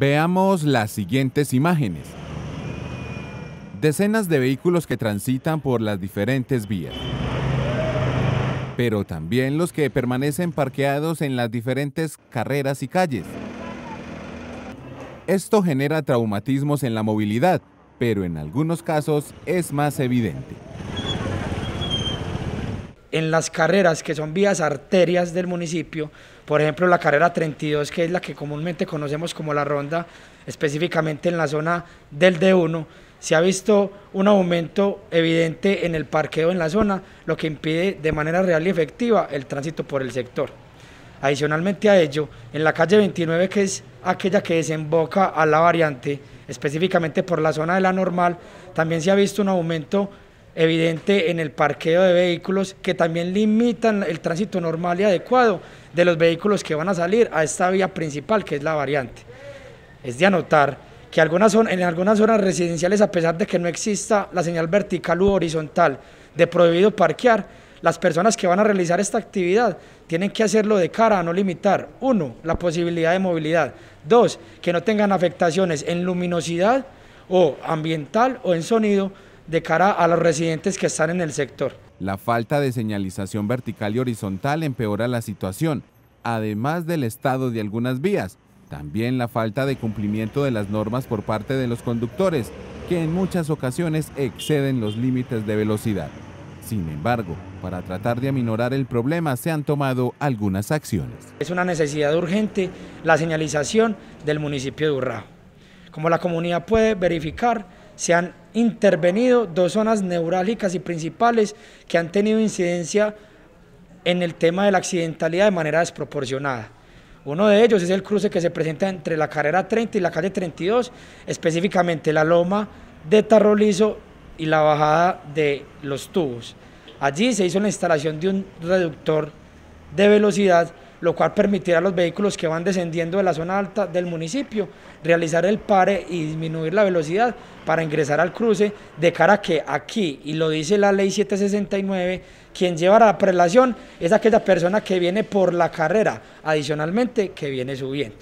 Veamos las siguientes imágenes. Decenas de vehículos que transitan por las diferentes vías, pero también los que permanecen parqueados en las diferentes carreras y calles. Esto genera traumatismos en la movilidad, pero en algunos casos es más evidente en las carreras que son vías arterias del municipio, por ejemplo la carrera 32, que es la que comúnmente conocemos como la ronda, específicamente en la zona del D1, se ha visto un aumento evidente en el parqueo en la zona, lo que impide de manera real y efectiva el tránsito por el sector. Adicionalmente a ello, en la calle 29, que es aquella que desemboca a la variante, específicamente por la zona de la normal, también se ha visto un aumento evidente en el parqueo de vehículos que también limitan el tránsito normal y adecuado de los vehículos que van a salir a esta vía principal que es la variante. Es de anotar que en algunas zonas residenciales, a pesar de que no exista la señal vertical u horizontal de prohibido parquear, las personas que van a realizar esta actividad tienen que hacerlo de cara a no limitar, uno, la posibilidad de movilidad, dos, que no tengan afectaciones en luminosidad o ambiental o en sonido, de cara a los residentes que están en el sector. La falta de señalización vertical y horizontal empeora la situación, además del estado de algunas vías, también la falta de cumplimiento de las normas por parte de los conductores, que en muchas ocasiones exceden los límites de velocidad. Sin embargo, para tratar de aminorar el problema se han tomado algunas acciones. Es una necesidad urgente la señalización del municipio de Urrao. Como la comunidad puede verificar, se han intervenido dos zonas neurálgicas y principales que han tenido incidencia en el tema de la accidentalidad de manera desproporcionada. Uno de ellos es el cruce que se presenta entre la carrera 30 y la calle 32, específicamente la loma de Tarrolizo y la bajada de los tubos. Allí se hizo la instalación de un reductor de velocidad lo cual permitirá a los vehículos que van descendiendo de la zona alta del municipio realizar el pare y disminuir la velocidad para ingresar al cruce, de cara a que aquí, y lo dice la ley 769, quien lleva la prelación es aquella persona que viene por la carrera, adicionalmente que viene subiendo.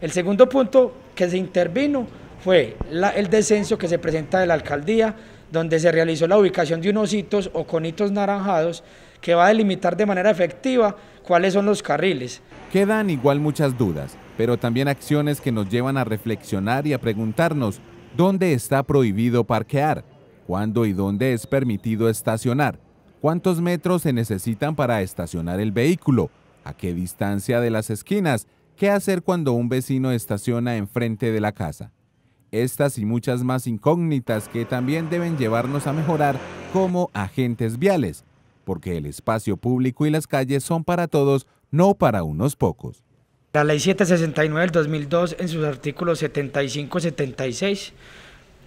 El segundo punto que se intervino fue el descenso que se presenta de la alcaldía, donde se realizó la ubicación de unos hitos o conitos naranjados que va a delimitar de manera efectiva cuáles son los carriles. Quedan igual muchas dudas, pero también acciones que nos llevan a reflexionar y a preguntarnos dónde está prohibido parquear, cuándo y dónde es permitido estacionar, cuántos metros se necesitan para estacionar el vehículo, a qué distancia de las esquinas, qué hacer cuando un vecino estaciona enfrente de la casa. Estas y muchas más incógnitas que también deben llevarnos a mejorar como agentes viales porque el espacio público y las calles son para todos, no para unos pocos. La ley 769 del 2002 en sus artículos 75 76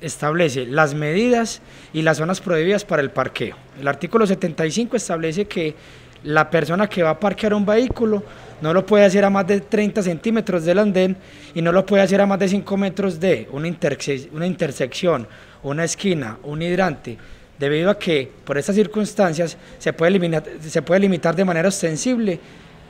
establece las medidas y las zonas prohibidas para el parqueo. El artículo 75 establece que la persona que va a parquear un vehículo no lo puede hacer a más de 30 centímetros del andén y no lo puede hacer a más de 5 metros de una, una intersección, una esquina, un hidrante, debido a que por estas circunstancias se puede, limitar de manera ostensible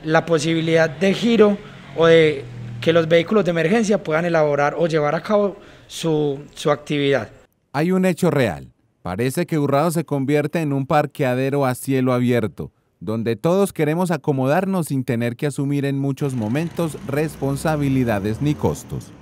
la posibilidad de giro o de que los vehículos de emergencia puedan elaborar o llevar a cabo su, su actividad. Hay un hecho real. Parece que Urrado se convierte en un parqueadero a cielo abierto, donde todos queremos acomodarnos sin tener que asumir en muchos momentos responsabilidades ni costos.